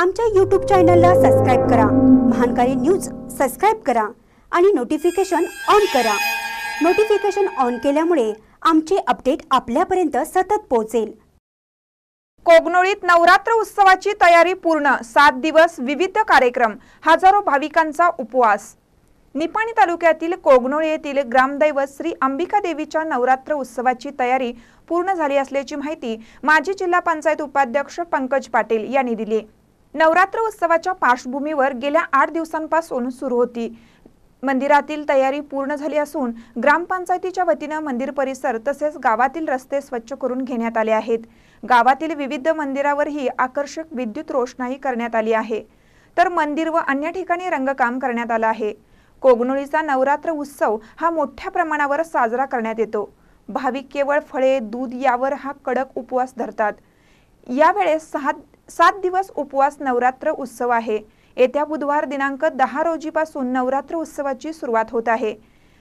आमच्या यूट्यूब चॅनलला सबस्क्राईब करा महानकारी न्यूज सबस्क्राईब करा आणि नोटिफिकेशन ऑन करा नोटिफिकेशन ऑन केल्यामुळे आमचे अपडेट आपल्यापर्यंत सतत पोहोचेल कोगनोळीत नवरात्र उत्सवाची तयारी पूर्ण सात दिवस विविध कार्यक्रम हजारो भाविकांचा उपवास निपाणी तालुक्यातील कोगनोळी येथील ग्रामदैवत श्री अंबिका देवीच्या नवरात्र उत्सवाची तयारी पूर्ण झाली असल्याची माहिती माजी जिल्हा पंचायत उपाध्यक्ष पंकज पाटील यांनी दिली नवरात्र उत्सवाच्या पार्श्वभूमीवर गेल्या आठ दिवसांपासून सुरू होती मंदिरातील तयारी पूर्ण झाली असून ग्रामपंचायतीच्या वतीनं मंदिर परिसर तसेच गावातील रस्ते स्वच्छ करून घेण्यात आले आहेत गावातील विविध मंदिरावरही आकर्षक विद्युत रोषणाई करण्यात आली आहे तर मंदिर व अन्य ठिकाणी रंगकाम करण्यात आलं आहे कोगनोळीचा नवरात्र उत्सव हा मोठ्या प्रमाणावर साजरा करण्यात येतो भाविक केवळ फळे दूध यावर हा कडक उपवास धरतात यावेळेस सहा सात दिवस उपवास नवरात्र उत्सव आहे येत्या बुधवार दिनांक दहा रोजीपासून नवरात्र उत्सवाची सुरुवात होत आहे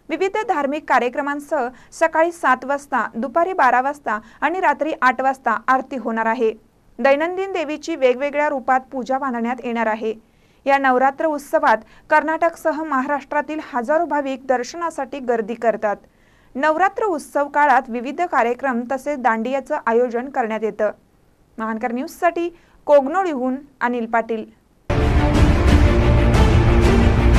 विविध धार्मिक कार्यक्रमांसह सकाळी सात वाजता दुपारी बारा वाजता आणि रात्री आठ वाजता आरती होणार आहे दैनंदिन देवीची वेगवेगळ्या रूपात पूजा बांधण्यात येणार आहे या नवरात्र उत्सवात कर्नाटकसह महाराष्ट्रातील हजारो भाविक दर्शनासाठी गर्दी करतात नवरात्र उत्सव काळात विविध कार्यक्रम तसेच दांडियाचं आयोजन करण्यात येतं महानकर न्यूजसाठी कोगनोळीहून अनिल पाटील